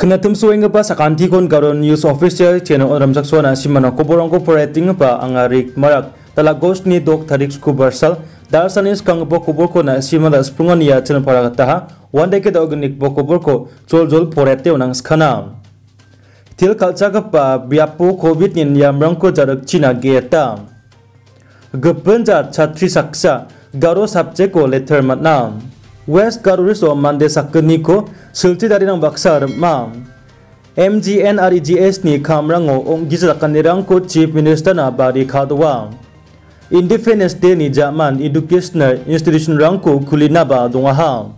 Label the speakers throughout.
Speaker 1: खनतम सोइंग पा सकांथि कोन गरो न्यूज ऑफिशियल चैनल ओरम सक्सोन सिमनो कोबोरंग कोपोरेटिंग मरक तला नि दोक थरिक्स कुबर्सल दार्सनिस कंग बो कुबोर को ना सिमदा स्प्रुंगन वन दे के दोगनिक बो कुबोर को चोल जोल पोरेते उनंग खना तिल ब्यापो कोविड नि यामरंग को जरक चिना गेता गपन जा छात्री सक्सा गारो सब्जेक्ट को लेथर मतना West Garuriso Mandesakuniko, Siltidarinang Baksar Ma. MGNREGS ni kamrango ong gizrakanirang ko Chief Minister na bari kadwa. Independence Day ni Jaman Educational Institution rangko kulinaba dungaha.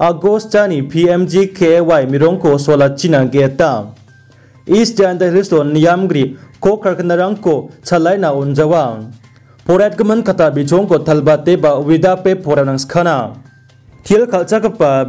Speaker 1: August chani PMGKY mirongko sola china geta. East Janda Hristo niyamgri ko karkanarangko chalai na unjawa. Porat kaman kata bichong ko thalbate ba wida pe poranang skana. थियल खलचा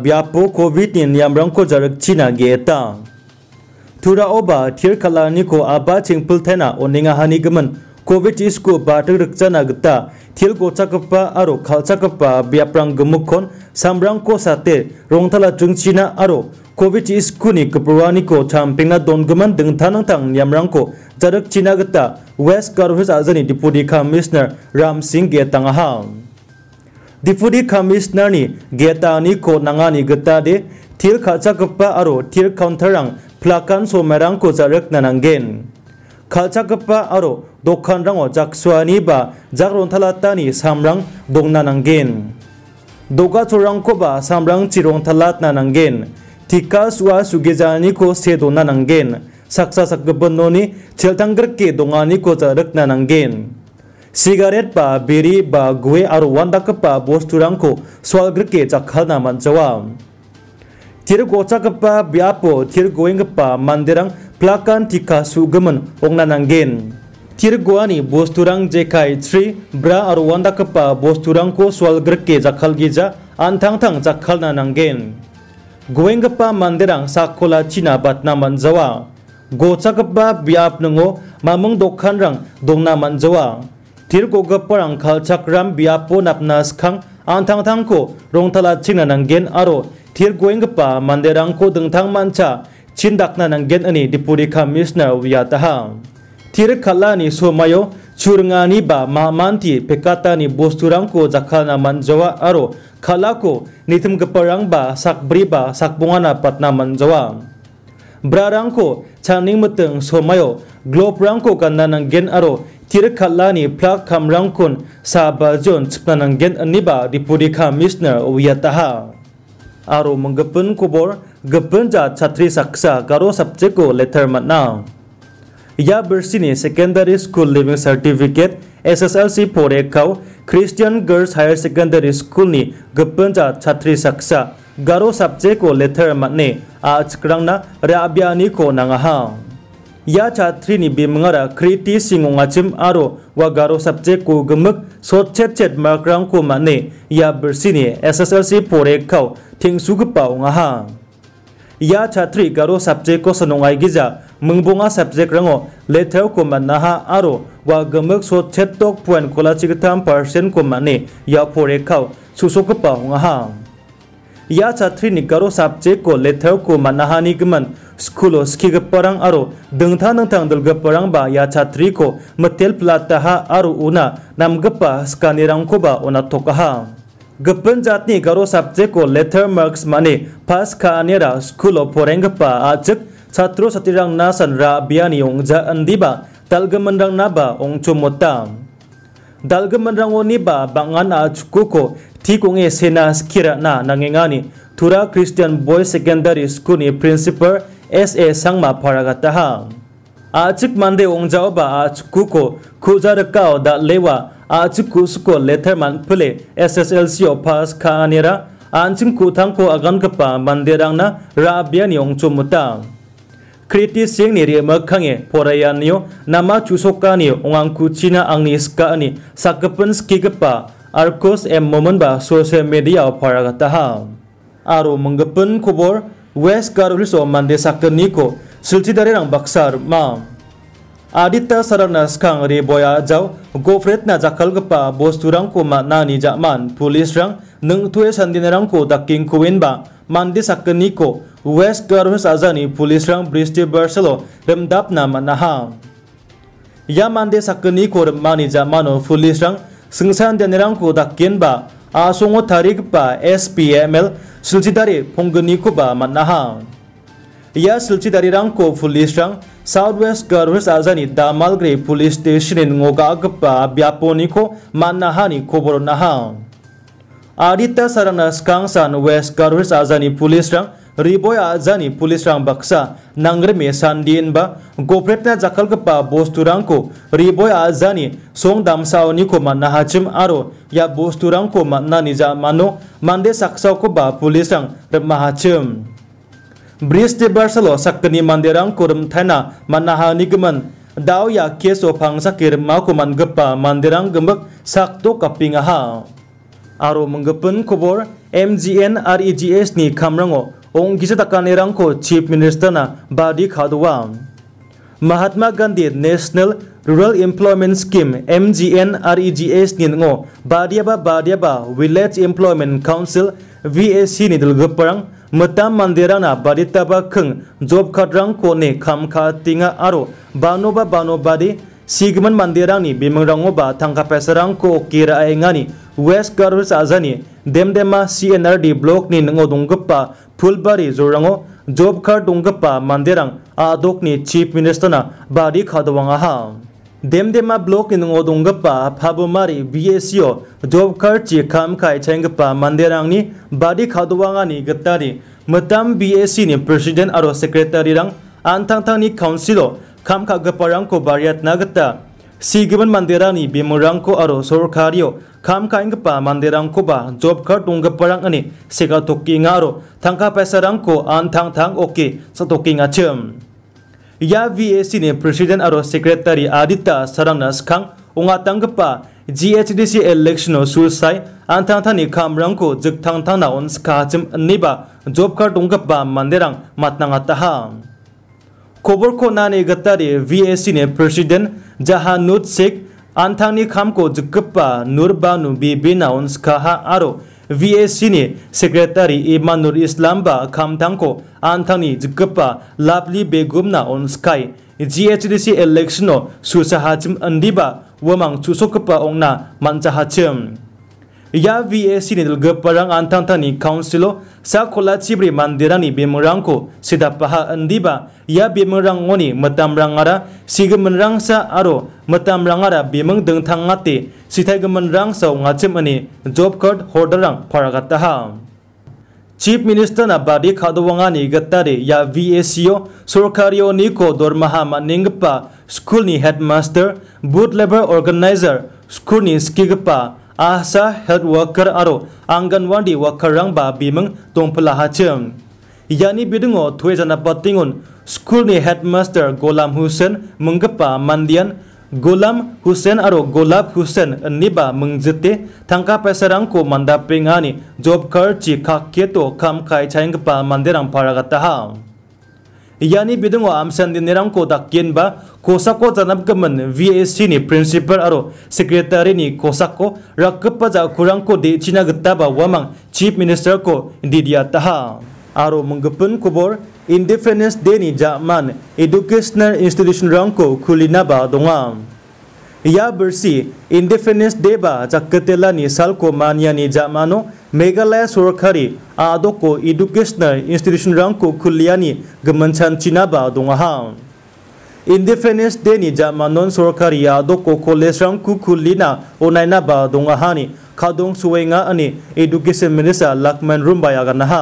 Speaker 1: ब्यापो Covid इन यामरंग को जरक चीना गे तंग ओबा खलानी को आबा चिंपल थेना ओनिंगा हानी गमन Covid इसको बाटक रक्षा नागता थियल गोचा कपा आरो खालचा कपा ब्याप्रंग गमुखन को साते रोंथला चुंगचीना आरो कोविड इसको नि को छामपिंगा दोनगमन दंगथान तंग यामरंग को वेस्ट कार्वेस आजनी डिप्यूटी कमिश्नर राम सिंह गेतंगहा Deputy Commissioner ni geta ni ko nangani de thil khacha kapa aro thil counterang plakan so merang ko jarek nanangen. Khacha kapa aro dokhan rango jakswani ba jakron ni samrang dongna nangen. Doga chorang ko ba samrang chirong thalat nanangen. Tika suwa sugejani ko se sedona nangen. Saksa sakgabanno ni ke dongani ko jarek nanangen. Cigarette बा बेरि बा गुवे आरो वान्दाकप बा बस्तुरांखौ स्वालग्रके जाखालना मानजावा तिर गचाकपा ब्यापो थिर गोयंगपा मान्देरां प्लाकान टिका सुगमन ओंना नांगेन थिर गोवानि बस्तुरां जेखाय थ्रि ब्रा आरो वान्दाकपा बस्तुरांखौ स्वालग्रके गिजा आनथांथां जाखालना नांगेन गोयंगपा मान्देरां साखोला चिना बातना मानजावा गचाकपा ब्याप नङो मामुं दखानरां दंना मानजावा tirgogapar angkhalchakram biapo napna skhang anthangthangko rongthala cina nanggen aro tirgoenggipa manderangko dengthangmancha chindakna nanggen ani deputy kamisna wiyataha tir kalani somayo churngani ba mamanti pekatani bosturangko jakhalna manjawa aro nitim nithimgaparang ba sakbri ba sakbungana patna manjawa brarangko chaning meteng somayo globrangko kanna nanggen aro tir khala ni plak kamrang kun sa bajon chpnananggen aniba deputy commissioner uyataha aro menggepun kubor gepun ja chatri saksa garo subjek ko letter matna या बर्सिनी secondary school leaving certificate S S L C फरेखाव Christian girls higher secondary स्कूलनि गपनजा छात्री साक्सा गारो सब्जेक्टखौ लेथेर माने आजक्रांना राबियानिखौ नाङाहां या छात्री नि बिमंगरा क्रिति सिंगोंगाचिम आरो वा गारो सब्जेक्ट को गमक सोट छेट छेट मार्करांग को माने या बिरसिनि एसएसएलसी पोरेखाव थिंगसुगपावंगाहा या छात्री गारो सब्जेक्ट को सनोंगाई गिजा मंगबोंगा सब्जेक्ट रंगो लेथेव को मन्नाहा आरो वा गमक सोट छेट टोक पॉइंट कोला चिगथाम पर्सन को माने या पोरे पोरेखाव सुसोगपावंगाहा या छात्री नि गारो सब्जेक्ट को लेथेव को मन्नाहा निगमन Skulo ski geparang aro dengta nengtang dul geparang ba ya chatriko metel pelataha aro una nam gepa skanirang koba una tokaha. Gepen jatni garo sabjeko letter marks mane pas kanira skulo poreng gepa ajek satro satirang nasan ra biani ong ja andiba dalga mendang naba ong chumota. Dalga mendang ba bangan a chukuko tikung e sena skira na nangengani. Tura Christian Boy Secondary School ni principal SA sangma paragata ha. Achik mande ongjao ba achku ko kujarakao da lewa achku suko letherman pule SSLC o pass ka anera anching kutang ko agan kapa manderang na rabiani ongchumuta. Kriti Singh ni rima kange porayanio nama chusokani ongangku china angni skani sakapan skigapa arkos em momen ba social media paragata ha. Aro mengepun kubor West Garulso mande sakter niko silti dare rang baksar ma. Adita saranas kang reboya jau gofret na jakal gepa bostu rang ko ma nani jakman polis rang neng tuwe sandin rang ko daking kuwin ba mande sakter niko West Garulso azani polis rang Bristol Barcelo remdap na manaha. Ya mande sakter niko remani jakmano polis rang sengsan dan rang ko dakin ba आसोंग थारिक बा S P M L सिलचीदारी फोंगनी को बा या सिलचीदारी रंग को पुलिस रंग साउथ वेस्ट गर्वेस आजानी दामालग्री पुलिस स्टेशन नोगा गपा ब्यापोनी को मनाहानी खबर नहा आदित्य सरना स्कांसान वेस्ट गर्वेस आजानी पुलिस रंग रिबोया जानी पुलिस रंग बक्सा नंग्रमे सान गोप्रेट जखल गपा बस्तु को रिबोया जानी सोंग दामसाओनी को मानना हाचिम आरो या बस्तु को मानना निजा मानो मानदे सकसाओ को बा पुलिस रंग रिम ब्रिज दे बार्सलो सकनी मानदे रंग को रिमथाना मानना हानिगमन दाव या केसो फांगसा के रिमा को मानगपा मानदे रंग गमक सक कपिंग हा आरो मंगपन खबर M G N R E G S नि खामरंगो ओं किसी रंगो चीफ मिनीस्टर बाडी खादवा Mahatma Gandhi national rural employment scheme M G N R E G S नि नो बाडियाबा बाडियाबा village employment council V A C नि दुलगपर मतम मंदिरा बाडीताबा खं जॉब कार्ड रंगो ने खाम खातिंगा आरो बानोबा बानोबादी सिगमन मंदिरानी बिमरंगो बा थंगा पेसरंगको केराएंगानी वेस्ट गर्ल्स आजानी देमदेमा सीएनआरडी ब्लॉक नि नंगो दोंगपा फुलबारी जोरंग जोब कार्ड दूप मंदिर आदोक चीफ मिनिस्टर बारी खादा देमदेमा ब्लॉक की नो दूप फाबुमारी B A CO job card ची खाम खाईप मंदिर बारी खादी मतम बी एस सी प्रेसीडेंट और सेक्रेटरी रंग आन थी काउंसिलो खाम खागपा रंग को बारियात ना सिगिबन मंदिरानी बेमुरंगको और सरकारियो खाम खाइंगपा मंदिरांको बा जॉब कार्ड दुंगपरंग अनि सेगा तोकिंगा अरो थंका पैसारंगको आन थंग थंग ओके सतोकिंगा छम या वीएसी ने प्रेसिडेंट और सेक्रेटरी आदित्य सरंगना स्खंग उंगा डी सी एलेक्शन सुरसाई आंथांथानि खामरंगको जगथांथाना उनस्काचम निबा जॉब खर दुंगपा मंदिरांग मातनांगा तहां खबर को नाने गत्तारे वीएसी ने प्रेसिडेंट जहा नुत शेख खाम को जोगोब्बा नूर बानु और वी खाहा आरो ने सेक्रेटारी इमानुर इस्लाम बा खामथांखौ आंथांनि जोगोब्बा लाभलि बेगुमना अनस्काय जीएचडीसी इलेक्शनो सुसाहाचिम अंदीबा वमांग चुसोकप्पा ओंगना मानचाहाचिम ya VAC ni dal parang antang tani kaunsilo sa kola cibri mandirani bimurangko sida paha andiba ya bimurang ngoni matamrang siga sige aro matamrang bimeng deng dengtang ngati sitai gemenrang sa ngacim ani job card paragataha Chief Minister na badi kadawanga ni gatari ya VACO surkario ni ko dormaha maningpa school ni headmaster boot labor organizer school ni skigpa ASHA health worker और anganwadi worker रंग बा बीमंग तोंपलाहाचम यानि बिदुंगो थुएजाना पत्तिंगुन स्कूलनि headmaster Gulam Hussain मंगप्पा मान्दियान गुलाम हुसेन आरो गुलाब हुसेन निबा मंगजते थांका पेसरां को मंदा जब जॉब कर्ची खाकेतो खाम खाई छाइंगपा मंदिरं पारागता हा yani bidung wa amsan dinirang ko dakien ba kosako janab kemen VSC ni principal aro secretary ni kosako pa ja kurang ko de china getta ba wamang chief minister ko didia taha aro menggepun kubor independence day ni jaman educational institution rangko kulina ba dongam या बर्सी independence day बा चक्कतेला नि मानिया नि जामानो मेघालय सरकारी आदो को educational institution रंग को खुलिया नि गमनचान चिना बा दोंहा इंडिपेंडेंस डे नि सरकारी आदो को कॉलेज रंग को खुलिना बा दोंहा नि खादों सुवेंगा अनि एजुकेशन मिनिस्टर लक्ष्मण रुम्बाया गनहा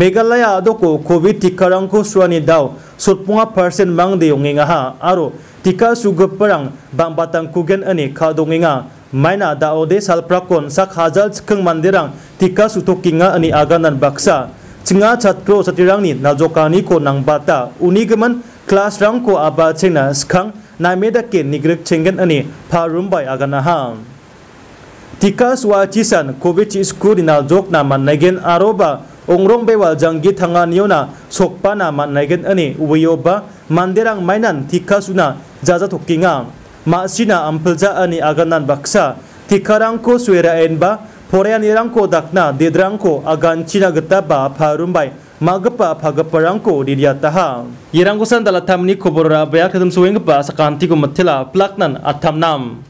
Speaker 1: मेघालय आदो को कोविड टिका को सुवानि दाव sutpunga persen mang de ha aro tika sugup perang bang batang kugen ani kha nga maina daode salprakon sak hazal cikeng mandirang tika sutokinga ani aganan baksa cinga chatro satirangni naljokani ko bata unigeman class rang ko aba cengna skang nameda ke nigrek cenggen ani parum bai agana ha tika suachisan covid school naljok na managen aroba ongrong bewal janggi thanganiona sokpana naigen ani ubiyoba manderang mainan tikkasuna jaja ma masina ampelja ani aganan baksa tikkarangko sueraenba poreanirangko dakna dedrangko aganchina getaba parumbai magapa phagaparangko diriataha irangkosan dalatamni khoborra bya khadum ba sakanti ko mathila plaknan athamnam